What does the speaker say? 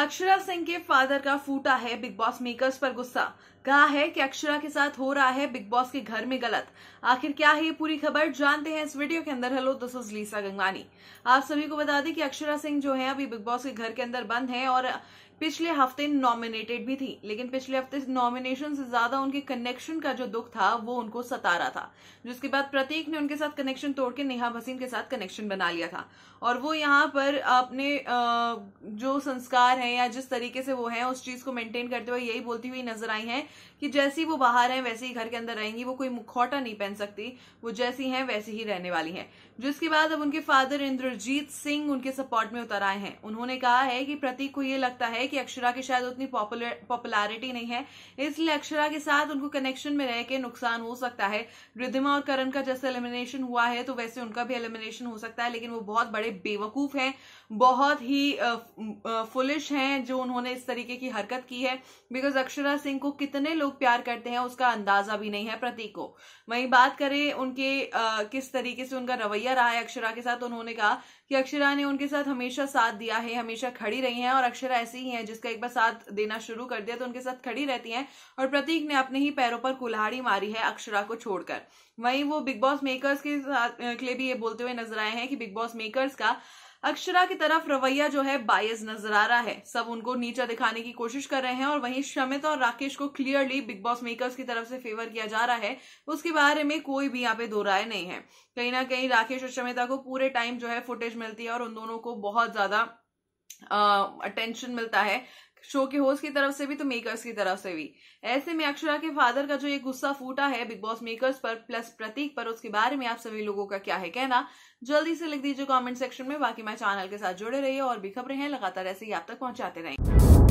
अक्षरा सिंह के फादर का फूटा है बिग बॉस मेकर्स पर गुस्सा कहा है कि अक्षरा के साथ हो रहा है बिग बॉस के घर में गलत आखिर क्या है ये पूरी खबर जानते हैं इस वीडियो के अंदर hello this is Lisa Gangwani आप सभी को बता दें कि अक्षरा सिंह जो है अभी बिग बॉस के घर के अंदर बंद है और पिछले हफ्ते नॉमिनेटेड भी थी लेकिन पिछले हफ्ते नॉमिनेशन से ज्यादा उनके कनेक्शन का जो दुख था वो उनको सता रहा था जिसके बाद प्रतीक ने उनके साथ कनेक्शन तोड़ के नेहा भसीन के साथ कनेक्शन बना लिया था और वो यहाँ पर अपने जो संस्कार हैं या जिस तरीके से वो हैं उस चीज को मेंटेन करते हुए यही बोलती हुई नजर आई हैं कि जैसी वो बाहर हैं वैसे ही घर के अंदर रहेंगी वो कोई मुखौटा नहीं पहन सकती वो जैसी हैं वैसी ही रहने वाली हैं जिसके बाद अब उनके फादर इंद्रजीत सिंह उनके सपोर्ट में उतर आए हैं उन्होंने कहा है कि प्रतीक को ये लगता है कि अक्षरा की शायद उतनी पॉपुलरिटी नहीं है इसलिए अक्षरा के साथ उनको कनेक्शन में रह के नुकसान हो सकता है रिधिमा और करण का जैसे एलिमिनेशन हुआ है तो वैसे उनका भी एलिमिनेशन हो सकता है लेकिन वो बहुत बड़े बेवकूफ हैं बहुत ही फुलिश हैं जो उन्होंने इस तरीके की हरकत की है बिकॉज अक्षरा सिंह को कितना कितने लोग प्यार करते हैं उसका अंदाजा भी नहीं है प्रतीक को वहीं बात करें उनके आ, किस तरीके से उनका रवैया रहा है अक्षरा के साथ तो उन्होंने कहा कि अक्षरा ने उनके साथ हमेशा साथ दिया है हमेशा खड़ी रही हैं और अक्षरा ऐसी ही हैं जिसका एक बार साथ देना शुरू कर दिया तो उनके साथ खड़ी रहती हैं और प्रतीक ने अपने ही पैरों पर कुल्हाड़ी मारी है अक्षरा को छोड़कर वहीं वो बिग बॉस मेकर्स के साथ के लिए भी ये बोलते हुए नजर आए हैं कि बिग बॉस मेकर्स का अक्षरा की तरफ रवैया जो है बायस नजर आ रहा है सब उनको नीचा दिखाने की कोशिश कर रहे हैं और वहीं शमित और राकेश को क्लियरली बिग बॉस मेकर्स की तरफ से फेवर किया जा रहा है उसके बारे में कोई भी यहाँ पे दो राय नहीं है कहीं ना कहीं राकेश और शमिता को पूरे टाइम जो है फुटेज मिलती है और उन दोनों को बहुत ज्यादा अटेंशन uh, मिलता है शो के होस्ट की तरफ से भी तो मेकर्स की तरफ से भी ऐसे में अक्षरा के फादर का जो ये गुस्सा फूटा है बिग बॉस मेकर्स पर प्लस प्रतीक पर उसके बारे में आप सभी लोगों का क्या है कहना जल्दी से लिख दीजिए कमेंट सेक्शन में बाकी मैं चैनल के साथ जुड़े रहिए और भी खबरें हैं लगातार ऐसे ही आप तक पहुंचाते रहेंगे